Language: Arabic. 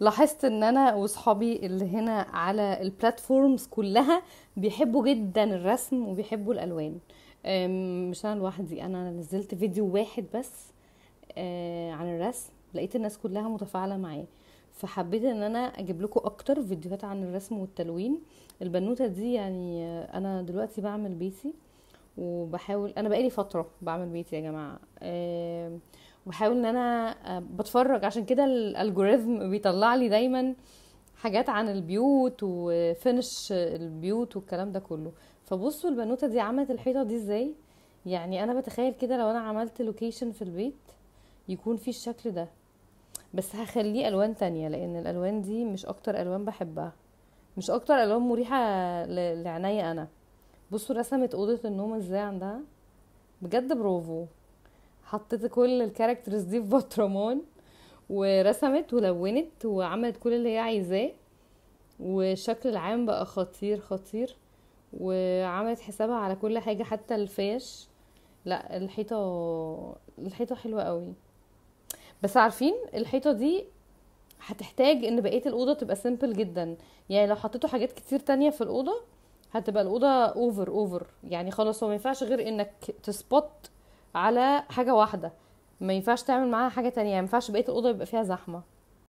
لاحظت ان انا واصحابي اللي هنا على البلاتفورمز كلها بيحبوا جدا الرسم وبيحبوا الالوان مش انا لوحدي انا نزلت فيديو واحد بس آه، عن الرسم لقيت الناس كلها متفاعله معاه فحبيت ان انا اجيب لكم اكتر فيديوهات عن الرسم والتلوين البنوته دي يعني آه، انا دلوقتي بعمل بيتي وبحاول انا بقالي فتره بعمل بيتي يا جماعه بحاول ان انا آه، بتفرج عشان كده الالجوريزم بيطلع لي دايما حاجات عن البيوت وفينش البيوت والكلام ده كله فبصوا البنوته دي عملت الحيطه دي ازاي يعني انا بتخيل كده لو انا عملت لوكيشن في البيت يكون فيه الشكل ده بس هخليه الوان تانية لان الالوان دي مش اكتر الوان بحبها مش اكتر الوان مريحه لعينيا انا بصوا رسمت اوضه النوم ازاي عندها بجد برافو حطيت كل الكاركترز دي في بطرمان ورسمت ولونت وعملت كل اللي هي عايزاه والشكل العام بقى خطير خطير وعملت حسابها على كل حاجة حتى الفاش لا الحيطة الحيطة حلوة قوي بس عارفين الحيطة دي هتحتاج ان بقية الأوضة تبقى سيمبل جدا يعني لو حطيتوا حاجات كتير تانية في الأوضة هتبقى الأوضة اوفر اوفر يعني خلاص هو مينفعش غير انك تسبوت على حاجه واحده ما ينفعش تعمل معاها حاجه تانية ما ينفعش بقيه الاوضه يبقى فيها زحمه